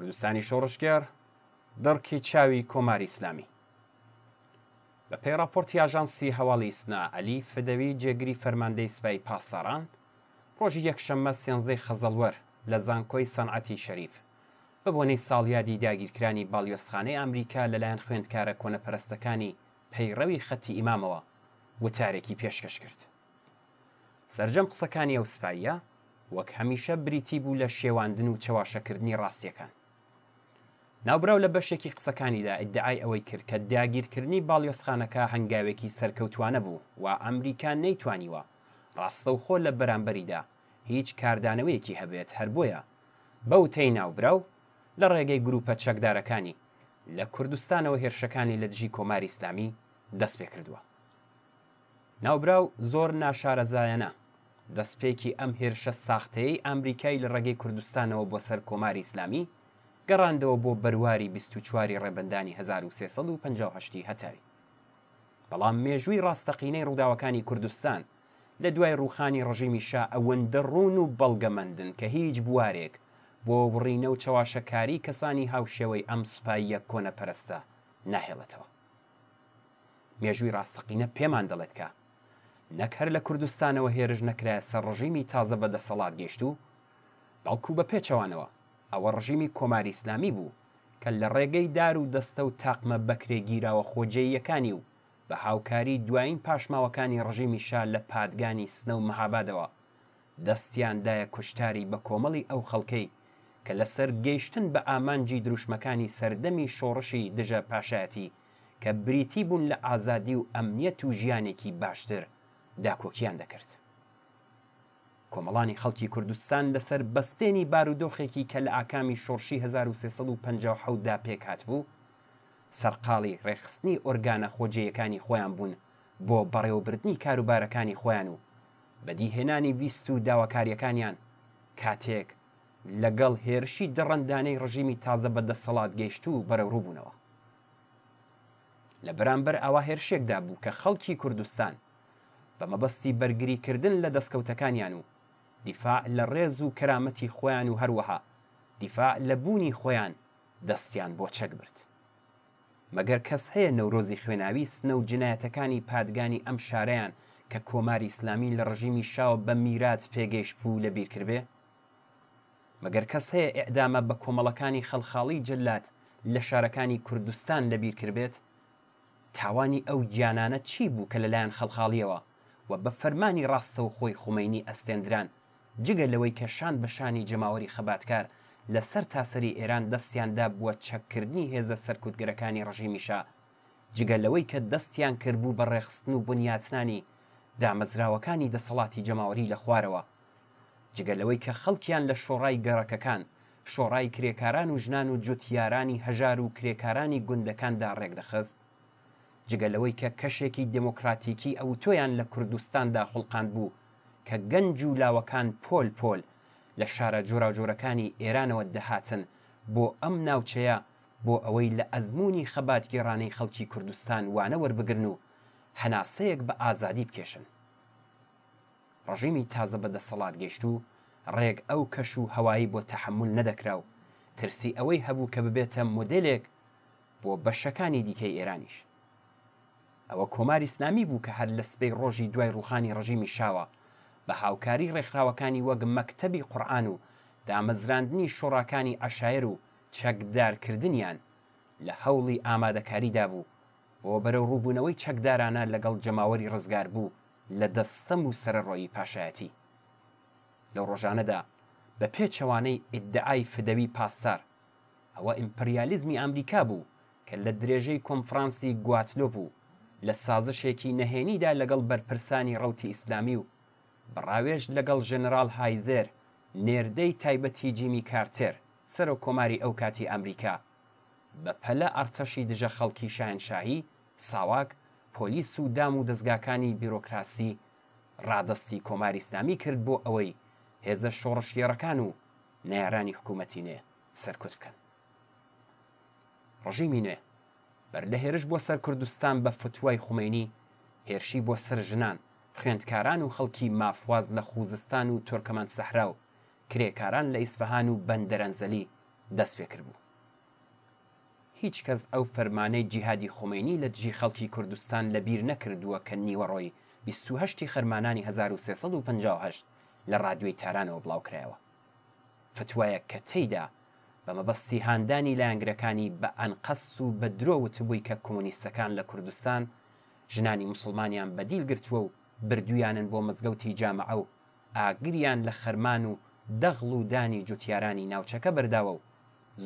کوردستانی شۆڕشگەر دەڕکی چاوی کۆماری ئسلامی لە پێی راپۆرتی ئاژانسی هەواڵی ئیسنا ئەلی فدەوی جێگری فەرماندەی سوپای پاسداران ڕۆژی یەکشەممە سێنزەی خەزەڵوەر لە زانکۆی سەنعەتی شەریف ببوونەی ساڵیادی داگیرکرانی باڵیۆسخانەی ئەمریکا لەلایەن خوێندکارە کۆنەپەرستەکانی پەیڕەوی خەتی ئیمامەوە وتارێکی پێشکەش کرد. سرجەم قسەکانی ئەو سپایە وەک هەمیشە بریتی بوو لە شێواندن و چەواشەکردنی ڕاستیەکان. ناوبراو لە بەشێکی قسەکانیدا ئەدعای ئەوەی کرد کە داگیرکردنی باڵیۆسخانەکە هەنگاوێکی سەرکەوتوانە بوو و ئەمریکان نەیتوانیوە ڕاستە و خۆ لە بەرامبەریدا هیچ کاردانەوەیەکی هەبێت هەر بۆیە بەوتەی ناوبراو لە ڕێگەی گروپە چەکدارەکانی لە کوردستانەوە هێرشەکانی لە دژی کۆماری ئسلامی دەست پێ کردووە ناوبراو زۆر ناشارەزایەنە دەستپێکی ئەم هێرشە ساختەیەی ئەمریکای لە ڕێگەی کوردستانەوە بۆ سەر کۆماری ئسلامی گەڕاندەوە بۆ بەرواری 24واری ڕێبندانی 1350 هەتاری بەڵام مێژووی ڕاستەقینەی ڕووداوەکانی کوردستان لە دوای ڕوخانی ڕژیمی شا ئەوەندە ڕوون و بەڵگەمەندن کە هیچ بوارێک بۆ بڕینە و چەواشەکاری کەسانی هاوشێوەی ئەم سوپاییە کۆنە پەرستە ناهێڵێتەوە مێژووی ڕاستەقینە پێمان دەڵێت کە نەکەر لە کوردستانەوە هێرش نەکرای سەر ڕژیمی تازە بەدەسەڵات گەشت و بەڵکو بە پێچەوانەوە ئەوە ڕژیمی کۆماری ئسلامی بوو کە لە ڕێگەی دار و دەستە و تاقمە بەکرێگیرراوە خۆجێیەکانی و بە هاوکاری دوایین پاشماوەکانی ڕژیمی شا لە پادگانی سنە و مەهابادەوە دەستیاندایە کوشتاری بە کۆمەڵی ئەو خەڵکەی کە لەسەر گەیشتن بە ئامانجی دروشمەکانی سەردەمی شۆڕشی دژە پاشایەتی کە بریتی بوون لە ئازادی و ئەمنیەت و ژیانێکی باشتر داکۆکیان دەکرد. کۆمەڵانی خەڵکی کوردستان لەسەر بەستێنی بارودۆخێکی کە لە ئاکامی شۆڕشی 1350دا پێکات بوو سەرقاڵی ڕێخستنی ئۆرگانە خۆجەیەکانی خۆیان بوون بۆ بەڕێوەبردنی کاروبارەکانی خۆیان و بەدیهێنانی ویست و داواکاریەکانیان کاتێک لەگەڵ هێرشی دەڕەندانەی ڕژیمی تازە بەدەسەڵات گەیشت و بەرەوروبوونەوە لە بەرامبەر ئاوا هێرشێکدا بوو کە خەڵکی کوردستان بە مەبەستی بەرگریکردن لە دەستکەوتەکانیان و دیفاع لە ڕێز و کەرامەتی خۆیان و هەروەها دیفاع لە بوونی خۆیان دەستیان بۆ چەک برد مەگەر کەس هەیە نەورۆزی خوێناوی سنە و جنایەتەکانی پادگانی ئەم شارەیان کە کۆماری ئیسلامی لە ڕژیمی شاوە بە میرات پێگەیش بوو لە بیرکردێ مەگەر کەس هەیە ئێعدامە بە کۆمەڵەکانی خەڵخاڵی جلات لە شارەکانی کوردستان لە بیرکردێت تاوانی ئەو گیانانە چی بوو کە لەلایەن خەڵخاڵیەوە و بە فەرمانی ڕاستە و خۆی خومینی ئەستێندران جگە لەوەی کەشان بەشانی جەماوەری خەباتکار لەسەر تاسەری ئێران دەستیاندا بووە چەکردنی هێزە سەرکوتگەرەکانی ڕژیمیشە جگە لەوەی کە دەستیان کردبوو بە ڕێخستن و بنیاتنانی دامەزراوەکانی دەسەڵاتی جەماوەری لە خوارەوە جگە لەوەی کە خەڵکیان لە شۆڕای گەڕەکەکان شۆڕای کرێکاران و ژنان و جوتیارانی هەژار و کرێکارانی گوندەکاندا ڕێکدەخست جگە لەوەی کە کەشێکی دموکراتیکی ئەو تۆیان لە کوردستاندا خوڵقاند بوو کە گەنج و لاوەکان پۆل پۆل لە شارە جۆراجۆرەکانی ئێرانەوە دەهاتن بۆ ئەم ناوچەیە بۆ ئەوەی لە ئەزمموی خەباتگێڕانەی خەڵکی کوردستان وانە وەربگرن و هەناسەیەک بە ئازادی بکێشن. ڕژیمی تازە بەدەسەڵات گەشت و ڕێک ئەو کەش و هەوایی بۆ تەحمل نەدەکرا و ترسی ئەوەی هەبوو کە ببێتە مۆدلێک بۆ بەشەکانی دیکەی ئێرانیش. ئەوە کۆماری سنامی بوو کە هەر لە سبەی ڕۆژی دوای ڕوخانی ڕژیمی شاوە بە هاوکاری ڕێکخراوەکانی وەک مەکتەبی قورآن و دامەزراندنی شوڕاکانی عشایر و چەکدارکردنیان لە هەوڵی ئامادەکاریدا بوو بۆ بەرەو ڕووبوونەوەی چەکدارانە لەگەڵ جەماوەری ڕزگار بوو لە دەستەم و سەرڕۆیی پاشایەتی لە ڕۆژانەدا بە پێچەوانەی ئدعای فدەوی پاسدار ئەوە ئیمپریالیزمی ئەمریکا بوو کە لە درێژەی کۆنفرانسی گواتلۆ بوو لە سازشێکی نەهێنیدا لەگەڵ بەرپرسانی ڕوتی ئیسلامی و بەڕاوێژ لەگەڵ ژەنرال هایزێر نێردەی تایبەتی جیمی کارتێر سەر و کۆماری ئەو کاتی ئەمریکا بە پەلە ئارتەشی دژە خەڵکی شاهنشاهی ساواک پۆلیس و دام و دەستگاکانی بیرۆکراسی ڕادستی کۆماری ئسلامی کرد بۆ ئەوەی هێزە شۆڕشگێڕەکان و نارانی حکوومەتی نێ سەرکوت بکەن. ڕژیمی نوێ بەر لە هێرش بۆ سەر کوردستان بە فتوای خومێنی هێرشی بۆ سەر ژنان خوێندکاران و خەڵکی مافواز لە خوزستان و تۆرکەمان سەحرا و کرێکاران لە ئیسفەهان و بەندەرەنزەلی دەست پێکرد بوو هیچ کەس ئەو فەرمانەی جیهادی خۆمێنی لە دژی خەڵکی کوردستان لەبیر نەکردووە کە نیوەڕۆی 28 خەرمانانی 1350 لە ڕادیۆی تارانەوە بڵاوکرایەوە فتوایە کە تێیدا بە مەبەستی هاندانی لایەنگرەکانی بە ئەنقەست و بە درۆ وتبووی کە کۆمونیستەکان لە کوردستان ژنانی مسلمانیان بەدیل گرتووە و بردویانن بۆ مزگەوتی جامەعە و ئاگریان لە خەرمان و دەغڵ و دانی جوتیارانی ناوچەکە برداوە و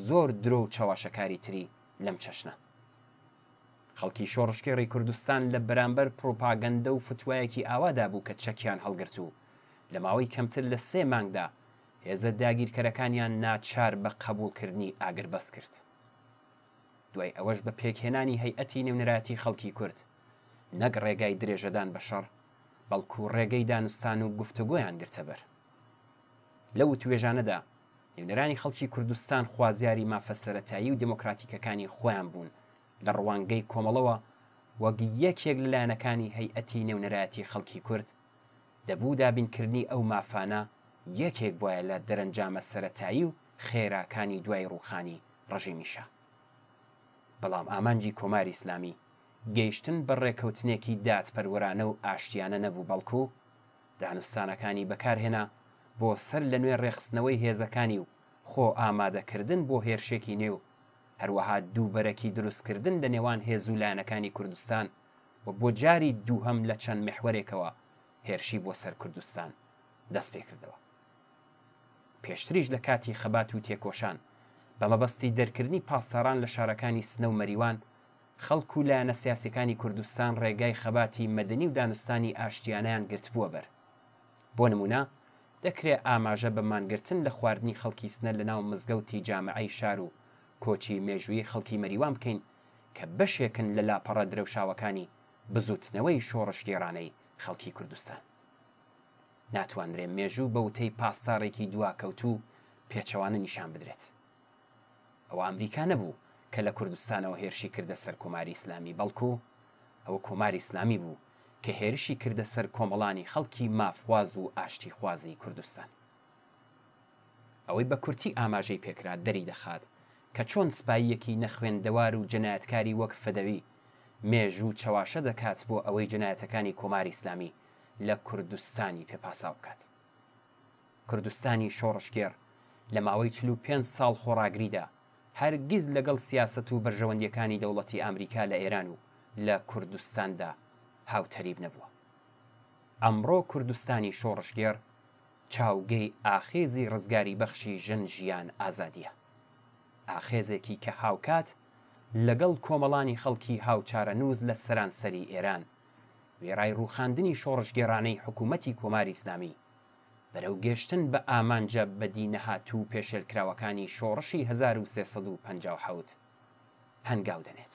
زۆر درۆ و چاواشەکاری تری لەم چەشنە خەڵکی شۆڕشکێڕی کوردستان لە بەرامبەر پرۆپاگەندە و فتوایەکی ئاوادا بوو کە چەکیان هەڵگرت و لە ماوەی کەمتر لە سێ مانگدا هێزە داگیرکەرەکانیان ناچار بە قبولکردنی ئاگر بەس کرد دوای ئەوەش بە پێکهێنانی هەیئەتی نێونراتی خەڵکی کورد نەک ڕێگای درێژەدان بە شەڕ بەڵکو ڕێگەی دانوستان و گفتوگۆیان گرتەبەر لەو توێژانەدا نێونەرانی خەڵکی کوردستان خوازیاری مافەسەرەتایی و دموکراتیکەکانی خۆیان بوون لە ڕوانگەی کۆمەڵەوە وەگی یەکێک لەلایەنەکانی هەیئەتی نێونەرایەتی خەڵکی کورد دەبوو دابینکردنی ئەو مافانە یەکێک بواە لە دەرەنجامە سەتایی و خێراکانی دوای ڕوخانی ڕژیمیشە بەڵام ئامانجی کۆماری ئسلامی گەیشتن بە ڕێکەوتنێکی دادپەروەرانە و ئاشتیانە نەبوو بەڵکو و دانوستانەکانی بەکارهێنا بۆ سەر لە نوێ ڕێخستنەوەی هێزەکانی و خۆ ئامادەکردن بۆ هێرشێکی نێو هەروەها دووبەرەکی دروستکردن لە نێوان هێزولانەکانی کوردستان و بۆ جاری دووهەم لە چەند مەحوەرێکەوە هێرشی بۆ سەر کوردستان دەست پێکردەوە پێشتریش لە کاتی خەبات و تێکۆشان بە مەبەستی دەرکردنی پاسەران لە شارەکانی سنە و مەریوان و خەڵکو لایەنە سیاسەکانی کوردستان ڕێگای خەباتی مەدەنی و دانوستانی ئاشتیانیان گرتبووە بەر بۆ نمونە دەکرێت ئاماژە بەمانگرتن لە خواردنی خەڵکی سنە لە ناو مزگەوتی جامعی شار و کۆچی مێژووی خەڵکی مەریوان بکەین کە بەشێکن لە لاپەڕە درەوشاوەکانی بزوتنەوەی شۆڕش گێرانەی خەڵکی کوردستان ناتوانرێ مێژوو بە وتەی پاسسارێکی دواکەوتو پێچەوانە نیشان بدرێت ئەوە ئەمریکا نەبوو کە لە کوردستانەوە هێرشی کردە سەر کۆماری ئسلامی بەڵکو ئەوە کۆماری ئسلامی بوو کە هێرشی کردە سەر کۆمەڵانی خەڵکی مافواز و ئاشتی خوازی کوردستان ئەوەی بە کورتی ئاماژەی پێکرا دەری دەخات کە چۆن سپاییەکی نەخوێندەوار و جەنایەتکاری وەک فدەوی مێژ و چەواشە دەکات بۆ ئەوەی جنایەتەکانی کۆماری ئسلامی لە کوردستانی پێپاسا بکات. کوردستانی شۆڕشگێر لە ماوەی چلو پێ ساڵ خۆراگریدا هەرگیز لەگەڵ سیاست و بەرژەوەندیەکانی دەوڵەتی ئەمریکا لە ئێران و لە کوردستاندا هاوتەریب نەبووە. ئەمڕۆ کوردستانی شۆڕشگەر چاوگەی ئاخێزی ڕزگاری بەخشی ژن ژیان ئازادیە. ئاخێزێکی کە هاوکات لەگەڵ کۆمەڵانی خەڵکی هاوچارە نووز لە سەرانسەری ئێران، وێرای ڕووخاندنی شۆڕشگێرانەی حکوومەتی کۆماری ئسلامی بەرەو گەشتن بە ئامانجە بەدی نەهات و پێشێلکراوەکانی شۆڕشی 1350 هەنگاو دەنێت.